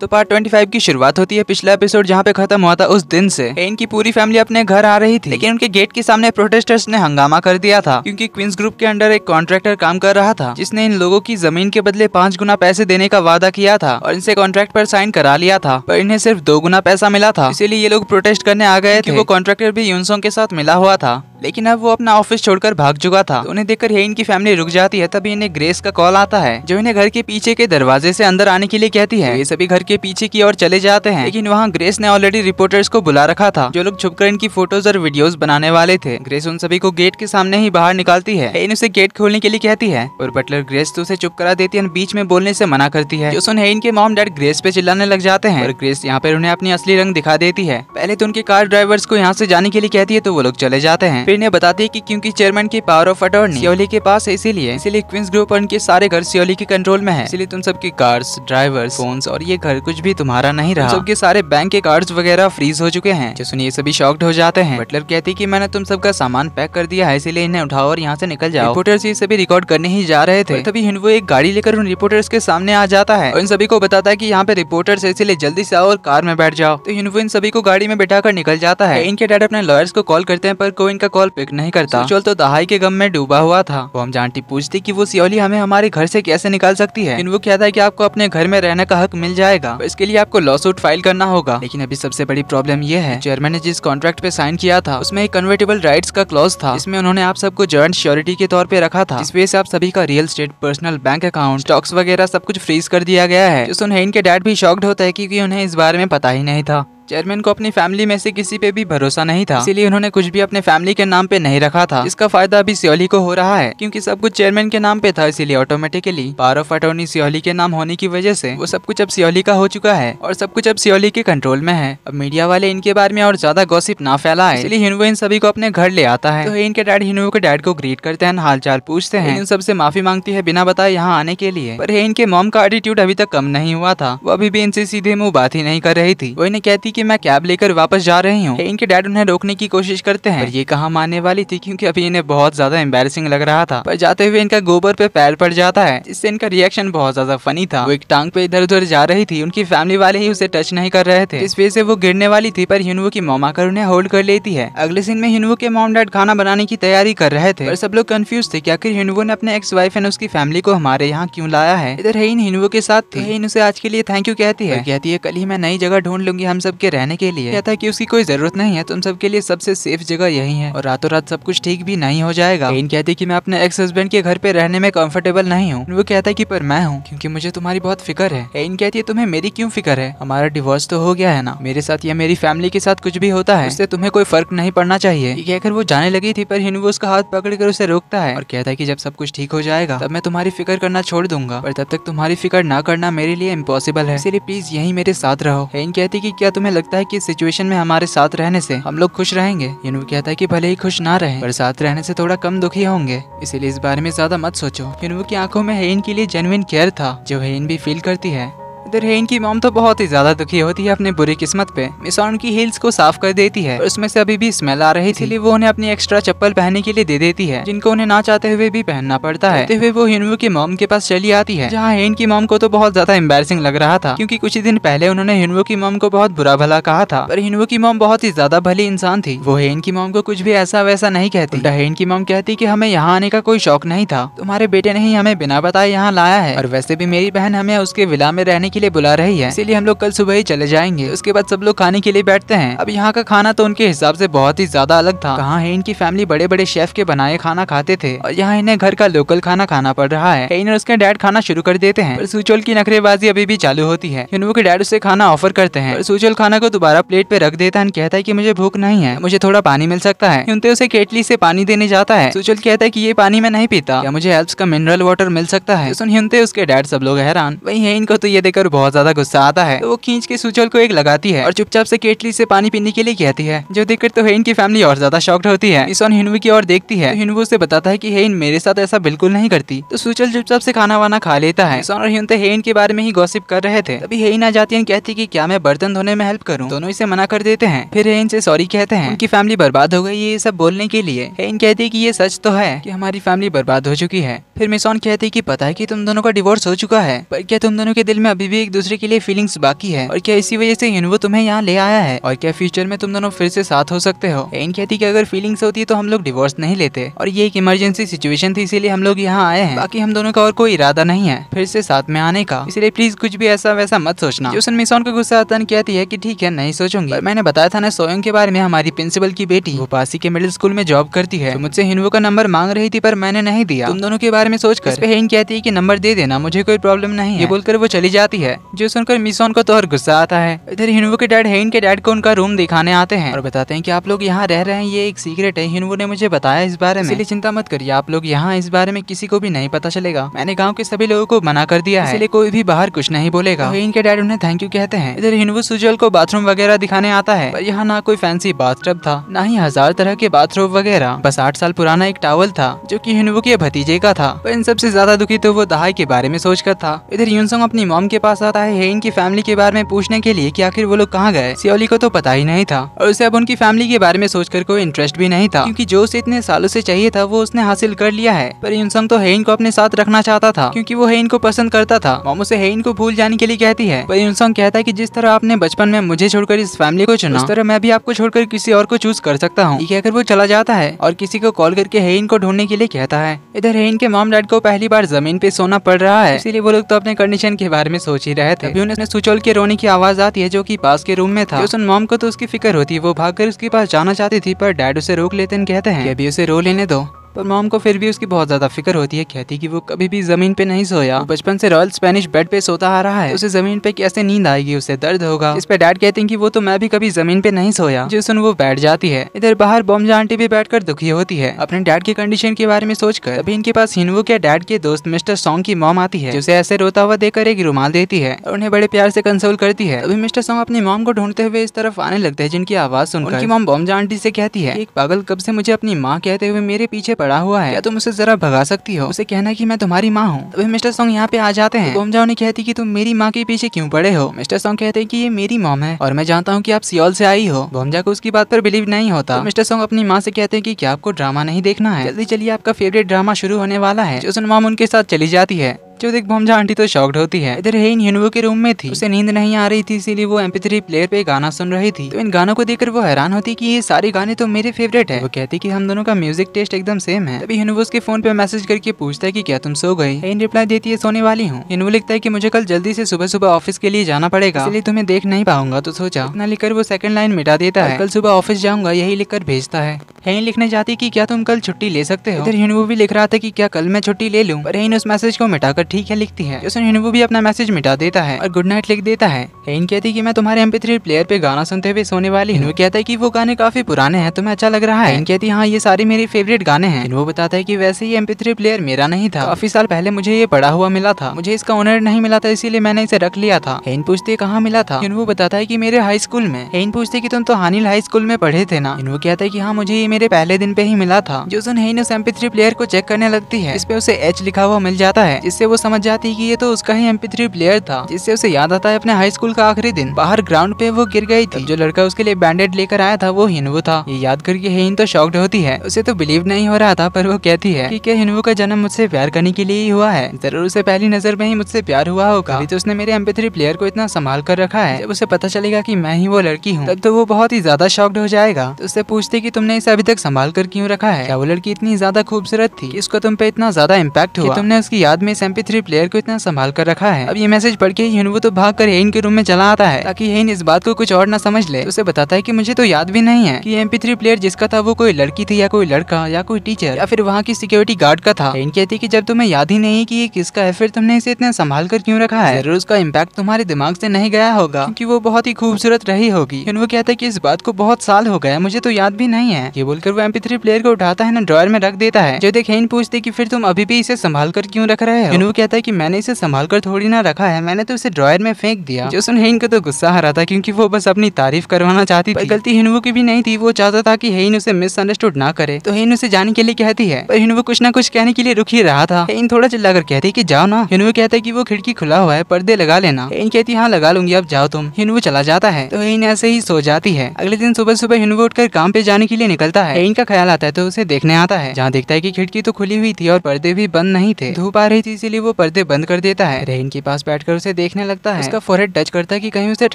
तो पार्ट 25 की शुरुआत होती है पिछला एपिसोड जहाँ पे खत्म हुआ था उस दिन से पेन की पूरी फैमिली अपने घर आ रही थी लेकिन उनके गेट के सामने प्रोटेस्टर्स ने हंगामा कर दिया था क्योंकि क्वींस ग्रुप के अंडर एक कॉन्ट्रैक्टर काम कर रहा था जिसने इन लोगों की जमीन के बदले पांच गुना पैसे देने का वादा किया था और इनसे कॉन्ट्रैक्ट पर साइन करा लिया था पर इन्हें सिर्फ दो गुना पैसा मिला था इसीलिए ये लोग प्रोटेस्ट करने आ गए थे वो कॉन्ट्रैक्टर भी यूनसोंग के साथ मिला हुआ था लेकिन अब वो अपना ऑफिस छोड़कर भाग चुका था तो उन्हें देखकर हेन की फैमिली रुक जाती है तभी इन्हें ग्रेस का कॉल आता है जो इन्हें घर के पीछे के दरवाजे से अंदर आने के लिए कहती है तो ये सभी घर के पीछे की ओर चले जाते हैं लेकिन वहाँ ग्रेस ने ऑलरेडी रिपोर्टर्स को बुला रखा था जो लोग छुपकर इनकी फोटोज और वीडियोस बनाने वाले थे ग्रेस उन सभी को गेट के सामने ही बाहर निकालती है हेन उसे गेट खोलने के लिए कहती है और बटलर ग्रेस तो उसे चुप करा देती है बीच में बोलने ऐसी मना करती है सुन हेन के मॉम डैड ग्रेस पे चिल्लाने लग जाते हैं और ग्रेस यहाँ पर उन्हें अपनी असली रंग दिखा देती है पहले तो उनके कार ड्राइवर्स को यहाँ से जाने के लिए कहती है तो वो लोग चले जाते हैं फिर इन्हें बताती है की क्यूँकी चेयरमैन की पावर ऑफ अटॉर्नी सियोली के पास है इसीलिए इसीलिए क्विंस ग्रुप और उनके सारे घर सियोली के कंट्रोल में है इसलिए तुम सबकी कार्स ड्राइवर्स फोन और ये घर घर कुछ भी तुम्हारा नहीं रहा सबके सारे बैंक के कार्ड वगैरह फ्रीज हो चुके हैं जो सुनिए सभी शॉक्ड हो जाते हैं बटलर कहती की मैंने तुम सबका सामान पैक कर दिया है इसीलिए इन्हें उठाओ और यहाँ से निकल जाओ रिपोर्टर्स ये सभी रिकॉर्ड करने ही जा रहे थे तभी वो एक गाड़ी लेकर उन रिपोर्टर्स के सामने आ जाता है और इन सभी को बताता है की यहाँ पे रिपोर्टर्स है इसीलिए जल्दी से आओ और कार में बैठ जाओ तो हिंडवो इन सभी को गाड़ी में बैठा निकल जाता है तो इनके डैड अपने लॉयर्स को कॉल करते हैं पर कोई इनका कॉल पिक नहीं करता चल तो दहाई के गम में डूबा हुआ था वो हम जानती पूछती की वो सियोली हमें हमारे घर से कैसे निकाल सकती है इन वो कहता है की आपको अपने घर में रहने का हक मिल जाएगा जाएगा तो इसके लिए आपको लॉ सूट फाइल करना होगा लेकिन अभी सबसे बड़ी प्रॉब्लम ये है चेयरमैन ने जिस कॉन्ट्रैक्ट पे साइन किया था उसमें एक कन्वर्टेबल राइट्स का क्लॉज था इसमें उन्होंने आप सबको ज्वाइंट श्योरिटी के तौर पर रखा था इस से आप सभी का real estate personal bank account stocks वगैरह सब कुछ फ्रीज कर दिया गया है तो सुन इनके डैड भी शॉक्ड होता है क्यूँकी उन्हें इस बारे में पता ही नहीं था चेयरमैन को अपनी फैमिली में से किसी पे भी भरोसा नहीं था इसीलिए उन्होंने कुछ भी अपने फैमिली के नाम पे नहीं रखा था इसका फायदा अभी सियोली को हो रहा है क्योंकि सब कुछ चेयरमैन के नाम पे था इसीलिए ऑटोमेटिकली पावर ऑफ अटोर्नी सियोली के नाम होने की वजह से वो सब कुछ अब सियोली का हो चुका है और सब कुछ अब सियोली के कंट्रोल में है अब मीडिया वाले इनके बारे में और ज्यादा गोसिप ना है इसलिए हिन्वो इन सभी को अपने घर ले आता है तो इनके डैड हिन्वो के डैड को ग्रीट करते हैं हालचाल पूछते हैं इन सबसे माफी मांगती है बिना बताए यहाँ आने के लिए पर इनके मॉम का एटीट्यूड अभी तक कम नहीं हुआ था वो अभी भी इनसे सीधे मुँह बात ही नहीं कर रही थी वो इन्हें कहती कि मैं कैब लेकर वापस जा रही हूँ इनके डैड उन्हें रोकने की कोशिश करते हैं ये कहा मानने वाली थी क्यूँकी अभी इन्हें बहुत ज्यादा एम्बेसिंग लग रहा था पर जाते हुए इनका गोबर पे पैर पड़ जाता है इससे इनका रिएक्शन बहुत ज्यादा फनी था वो एक टांग पे इधर उधर जा रही थी उनकी फैमिली वाले ही उसे टच नहीं कर रहे थे इस वजह से वो गिरने वाली थी पर हिनवो की मोम आकर उन्हें होल्ड कर लेती है अगले सीन में हिनवो के मोम डैड खाना बनाने की तैयारी कर रहे थे पर सब लोग कंफ्यूज थे कि आखिर हिनवो ने अपने एक्स वाइफ एंड उसकी फैमिली को हमारे यहाँ क्यों लाया है इधर हेन हिनवो के साथ थी हेन उसे आज के लिए थैंक यू कहती है कहती है कल ही मैं नई जगह ढूंढ लूंगी हम सब के रहने के लिए कहता है की उसकी कोई जरूरत नहीं है तुम तो सबके लिए सबसे सेफ जगह यही है और रातों रात सब कुछ ठीक भी नहीं हो जाएगा केन कहती कि मैं अपने एक्स हस्बैंड के घर पे रहने में कम्फर्टेबल नहीं हूँ वो कहता है की पर मैं हूँ क्यूँकी मुझे तुम्हारी बहुत फिक्र है केन कहती है तुम्हें मेरी क्यूँ फिक्र है हमारा डिवोर्स तो हो गया है ना मेरे साथ या मेरी फैमिली के साथ कुछ भी होता है इससे तुम्हें कोई फर्क नहीं पड़ना चाहिए कहकर वो जाने लगी थी पर वो उसका हाथ पकड़ कर उसे रोकता है और कहता है की जब सब कुछ ठीक हो जाएगा तब मैं तुम्हारी फिक्र करना छोड़ दूंगा पर तब तक तुम्हारी फिक्र ना करना मेरे लिए इम्पोसिबल है इसलिए प्लीज यही मेरे साथ रहो हेन कहती है की क्या तुम्हें लगता है कि इस सिचुएशन में हमारे साथ रहने से हम लोग खुश रहेंगे यूनू कहता है कि भले ही खुश ना रहे पर साथ रहने से थोड़ा कम दुखी होंगे इसीलिए इस बारे में ज्यादा मत सोचो यूनू की आंखों में हेन के लिए जेनुइन केयर था जो हेन भी फील करती है इधर हेन की मोम तो बहुत ही ज्यादा दुखी होती है अपने बुरी किस्मत पे मिसॉन की हील्स को साफ कर देती है उसमें से अभी भी स्मेल आ रही थी वो उन्हें अपनी एक्स्ट्रा चप्पल पहनने के लिए दे देती है जिनको उन्हें ना चाहते हुए भी पहनना पड़ता है वो हिनवू के मोम के पास चली आती है जहाँ हेन की मोम को तो बहुत ज्यादा एम्बेसिंग लग रहा था क्यूँकी कुछ ही दिन पहले उन्होंने हिनवू की मोम को बहुत बुरा भला कहा था पर हिनवू की मोम बहुत ही ज्यादा भली इंसान थी वो हेन की मोम को कुछ भी ऐसा वैसा नहीं कहती हेन की मोम कहती की हमें यहाँ आने का कोई शौक नहीं था तुम्हारे बेटे ने ही हमें बिना बताए यहाँ लाया है और वैसे भी मेरी बहन हमें उसके विला में रहने के लिए बुला रही है इसीलिए हम लोग कल सुबह ही चले जाएंगे उसके बाद सब लोग खाने के लिए बैठते हैं अब यहाँ का खाना तो उनके हिसाब से बहुत ही ज्यादा अलग था कहाँ है इनकी फैमिली बड़े बड़े शेफ के बनाए खाना खाते थे और यहाँ इन्हें घर का लोकल खाना खाना पड़ रहा है कहीं और उसके डैड खाना शुरू कर देते हैं सुचोल की नखरेबाजी अभी भी चालू होती है यूनवो के डैड उसे खाना ऑफर करते हैं और सुचोल खाना को दोबारा प्लेट पे रख देता है कहता है की मुझे भूख नहीं है मुझे थोड़ा पानी मिल सकता है सुनते उसे केटली से पानी देने जाता है सुचोल कहता है की ये पानी मैं नहीं पीता या मुझे हेल्प का मिनरल वाटर मिल सकता है तो सुन उसके डैड सब लोग हैरान वही है इनको तो ये देखकर और बहुत ज्यादा गुस्सा आता है तो वो खींच के सुचल को एक लगाती है और चुपचाप से केटली से पानी पीने के लिए कहती है जो देखकर तो हेन की फैमिली और ज्यादा शॉक्ड होती है इस हिनवू की ओर देखती है तो हिनवू से बताता है की हेन मेरे साथ ऐसा बिल्कुल नहीं करती तो सुचल चुपचाप से खाना वाना खा लेता है और हिन्ते तो हेन के बारे में ही गॉसिप कर रहे थे अभी हेन आ जाती है कहती की क्या मैं बर्तन धोने में हेल्प करूँ दोनों इसे मना कर देते हैं फिर हेन से सॉरी कहते हैं उनकी फैमिली बर्बाद हो गई ये सब बोलने के लिए हेन कहती है की ये सच तो है की हमारी फैमिली बर्बाद हो चुकी है फिर मिसोन कहती है की पता है की तुम दोनों का डिवोर्स हो चुका है पर क्या तुम दोनों के दिल में अभी भी एक दूसरे के लिए फीलिंग्स बाकी है और क्या इसी वजह से युनवो तुम्हें यहाँ ले आया है और क्या फ्यूचर में तुम दोनों फिर से साथ हो सकते हो एन कहती की अगर फीलिंग्स होती है तो हम लोग डिवोर्स नहीं लेते और ये एक इमरजेंसी सिचुएशन थी इसीलिए हम लोग यहाँ आए हैं बाकी हम दोनों का और कोई इरादा नहीं है फिर से साथ में आने का इसलिए प्लीज कुछ भी ऐसा वैसा मत सोचना जोसन मिसोन को गुस्सा आता कहती है की ठीक है नहीं सोचूंगी मैंने बताया था ना सोयंग के बारे में हमारी प्रिंसिपल की बेटी वो पासी के मिडिल स्कूल में जॉब करती है तो मुझसे हिन्वो का नंबर मांग रही थी पर मैंने नहीं दिया तुम दोनों के बारे में सोचकर कर कहती है की नंबर दे देना मुझे कोई प्रॉब्लम नहीं है बोलकर वो चली जाती है है जो सुनकर मिसोन को तो और गुस्सा आता है इधर हिनवू के डैड हेन के डैड को उनका रूम दिखाने आते हैं और बताते हैं की आप लोग यहाँ रह रहे हैं ये एक सीक्रेट है हिनवू ने मुझे बताया इस बारे में इसलिए चिंता मत करिए आप लोग यहाँ इस बारे में किसी को भी नहीं पता चलेगा मैंने गाँव के सभी लोगों को मना कर दिया है इसलिए कोई भी बाहर कुछ नहीं बोलेगा तो हेन के डैड उन्हें थैंक यू कहते हैं इधर हिनवू सुजल को बाथरूम वगैरह दिखाने आता है पर यहाँ ना कोई फैंसी बाथटब था न ही हजार तरह के बाथरूम वगैरह बस आठ साल पुराना एक टावल था जो की हिन्वू के भतीजे का था पर इन सबसे ज्यादा दुखी तो वो दहाई के बारे में सोचकर था इधर यूनसोंग अपनी मॉम के पास पास आता है हेन की फैमिली के बारे में पूछने के लिए कि आखिर वो लोग कहाँ गए सियोली को तो पता ही नहीं था और उसे अब उनकी फैमिली के बारे में सोचकर कोई इंटरेस्ट भी नहीं था क्योंकि जो उसे इतने सालों से चाहिए था वो उसने हासिल कर लिया है पर यूनसंग तो हेन को अपने साथ रखना चाहता था क्योंकि वो हेन को पसंद करता था मोमो उसे हेन को भूल जाने के लिए कहती है पर यूनसंग कहता है की जिस तरह आपने बचपन में मुझे छोड़कर इस फैमिली को चुना उस तरह मैं भी आपको छोड़कर किसी और को चूज कर सकता हूँ कहकर वो चला जाता है और किसी को कॉल करके हेन को ढूंढने के लिए कहता है इधर हेन के माम डैड को पहली बार जमीन पे सोना पड़ रहा है इसीलिए वो लोग तो अपने कंडीशन के बारे में सोच सोच ही रहे थे अभी उन्हें सुचोल के रोने की आवाज आती है जो की पास के रूम में था उस मॉम को तो उसकी फिक्र होती वो भागकर उसके पास जाना चाहती थी पर डैड उसे रोक लेते कहते हैं अभी उसे रो लेने दो पर मॉम को फिर भी उसकी बहुत ज्यादा फिक्र होती है कहती कि वो कभी भी जमीन पे नहीं सोया बचपन से रॉयल स्पेनिश बेड पे सोता आ रहा है उसे जमीन पे कैसे नींद आएगी उसे दर्द होगा इस पे डैड कहते हैं कि वो तो मैं भी कभी जमीन पे नहीं सोया जो सुन वो बैठ जाती है इधर बाहर बॉम्जा आंटी भी बैठ दुखी होती है अपने डैड की कंडीशन के बारे में सोचकर अभी इनके पास हिन्वो के डैड के दोस्त मिस्टर सॉन्ग की मॉम आती है जिसे ऐसे रोता हुआ देकर एक रुमाल देती है और उन्हें बड़े प्यार से कंसोल करती है अभी मिस्टर सॉन्ग अपनी मॉम को ढूंढते हुए इस तरफ आने लगते हैं जिनकी आवाज सुनकर उनकी मॉम बॉम्जा आंटी से कहती है एक पागल कब से मुझे अपनी माँ कहते हुए मेरे पीछे पड़ा हुआ है क्या तुम उसे जरा भगा सकती हो उसे कहना की मैं तुम्हारी माँ हूँ तभी मिस्टर सॉन्ग यहाँ पे आ जाते हैं जाओ ने कहती की तुम मेरी माँ के पीछे क्यूँ पड़े हो मिस्टर सॉन्ग कहते हैं की ये मेरी मॉम है और मैं जानता हूँ की आप सियोल से आई हो बोमजा को उसकी बात पर बिलीव नहीं होता तो मिस्टर सॉन्ग अपनी माँ से कहते हैं की क्या आपको ड्रामा नहीं देखना है जल्दी चलिए आपका फेवरेट ड्रामा शुरू होने वाला है जो सुन मॉम उनके साथ चली जाती है जो देख भोमजा आंटी तो शॉक्ड होती है इधर हेन हिनवो के रूम में थी उसे नींद नहीं आ रही थी इसीलिए वो एमपी प्लेयर पे गाना सुन रही थी तो इन गानों को देखकर वो हैरान होती की ये सारे गाने तो मेरे फेवरेट है वो कहती कि हम दोनों का म्यूजिक टेस्ट एकदम सेम है तभी हिनवो उसके फोन पे मैसेज करके पूछता है की क्या तुम सो गए हेन रिप्लाई देती है सोने वाली हूँ हिनवो लिखता है की मुझे कल जल्दी ऐसी सुबह सुबह ऑफिस के लिए जाना पड़ेगा इसलिए तुम्हें देख नहीं पाऊंगा तो सोचा इतना लिखकर वो सेकंड लाइन मिटा देता है कल सुबह ऑफिस जाऊंगा यही लिखकर भेजता है हेन लिखने जाती की क्या तुम कल छुट्टी ले सकते हो इधर हिनवो भी लिख रहा था की क्या कल मैं छुट्टी ले लूँ पर हेन उस मैसेज को मिटाकर ठीक है लिखती है जैसन हिनबू भी अपना मैसेज मिटा देता है और गुड नाइट लिख देता है कहीं कहती है की मैं तुम्हारे एमपी थ्री प्लेयर पे गाना सुनते हुए सोने वाली हिनबू कहता है की वो गाने काफी पुराने हैं तुम्हें अच्छा लग रहा है कहती है हाँ ये सारे मेरे फेवरेट गाने हैं वो बताता है की वैसे ही एमपी थ्री प्लेयर मेरा नहीं था काफी साल पहले मुझे ये पड़ा हुआ मिला था मुझे इसका ओनर नहीं मिला था इसीलिए मैंने इसे रख लिया था हेन पूछते कहाँ मिला था हिनवू बताता है की मेरे हाई स्कूल में हेन पूछते की तुम तो हानिल हाई स्कूल में पढ़े थे ना हिनवू कहता है की हाँ मुझे ये मेरे पहले दिन पे ही मिला था जो सुन हाँ, हेन उस एमपी थ्री प्लेयर को चेक करने लगती है इस पे उसे एच लिखा हुआ मिल जाता है जिससे वो वो समझ जाती है कि ये तो उसका ही थ्री प्लेयर था जिससे उसे याद आता है अपने हाई स्कूल का आखिरी दिन बाहर ग्राउंड पे वो गिर गई थी जो लड़का उसके लिए बैंडेड लेकर आया था वो हिनवू था ये याद करके हेन तो शॉक्ड होती है उसे तो बिलीव नहीं हो रहा था पर वो कहती है की क्या का जन्म मुझसे प्यार करने के लिए ही हुआ है जरूर उसे पहली नजर में ही मुझसे प्यार हुआ होगा तो उसने मेरे एम प्लेयर को इतना संभाल कर रखा है उसे पता चलेगा की मैं ही वो लड़की हूँ तब तो वो बहुत ही ज्यादा शॉक्ड हो जाएगा तो उससे पूछते की तुमने इसे अभी तक संभाल कर क्यूँ रखा है क्या वो लड़की इतनी ज्यादा खूबसूरत थी इसको तुम पे इतना ज्यादा इम्पैक्ट हुआ तुमने उसकी याद में इस एम थ्री प्लेयर को इतना संभाल कर रखा है अब ये मैसेज पढ़ के हिनवो तो भाग कर हेन के रूम में चला आता है ताकि हेन इस बात को कुछ और न समझ ले उसे बताता है की मुझे तो याद भी नहीं है की एम प्लेयर जिसका था वो कोई लड़की थी या कोई लड़का या कोई टीचर या फिर वहाँ की सिक्योरिटी गार्ड का था हेन कहती की जब तुम्हें याद ही नहीं की किसका है फिर तुमने इसे इतना संभाल कर क्यूँ रखा है उसका इम्पैक्ट तुम्हारे दिमाग ऐसी नहीं गया होगा क्यूँकी वो बहुत ही खूबसूरत रही होगी वो कहता है की इस बात को बहुत साल हो गया मुझे तो याद भी नहीं है ये बोलकर वो एम प्लेयर को उठाता है ना ड्रॉयर में रख देता है जो देख हेन पूछते की फिर तुम अभी भी इसे संभाल कर क्यूँ रख रहे हो कहता है कि मैंने इसे संभाल कर थोड़ी ना रखा है मैंने तो इसे ड्रॉयर में फेंक दिया जो सुन हेन का तो गुस्सा आ रहा था क्योंकि वो बस अपनी तारीफ करवाना चाहती थी गलती हिनवू की भी नहीं थी वो चाहता था कि हेन उसे मिसअंडरस्टूड ना करे तो हेन उसे जाने के लिए कहती है पर हिनवू कुछ ना कुछ कहने के लिए रुक ही रहा था हेन थोड़ा चिल्ला कर कहती है की जाओ ना हिनवू कहता है की वो खिड़की खुला हुआ है पर्दे लगा लेना हेन कहती है हाँ लगा लूंगी अब जाओ तुम हिनवू चला जाता है तो हेन ऐसे ही सो जाती है अगले दिन सुबह सुबह उठ उठकर काम पे जाने के लिए निकलता है हेन का ख्याल आता है तो उसे देखने आता है जहाँ देखता है की खिड़की तो खुली हुई थी और पर्दे भी बंद नहीं थे धूप आ रही थी इसीलिए वो पर्दे बंद कर देता है रेहन के पास बैठ उसे देखने लगता है उसका फोरहेड टच करता है कहीं उसे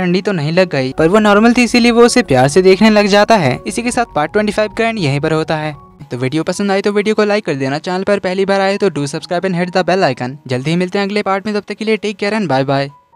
ठंडी तो नहीं लग गई पर वो नॉर्मल थी इसीलिए वो उसे प्यार से देखने लग जाता है इसी के साथ पार्ट ट्वेंटी फाइव का एंड यहीं पर होता है तो वीडियो पसंद आई तो वीडियो को लाइक कर देना चैनल पर पहली बार आए तो do subscribe and hit the bell icon जल्दी ही मिलते हैं अगले पार्ट में तब तक के लिए take care and bye bye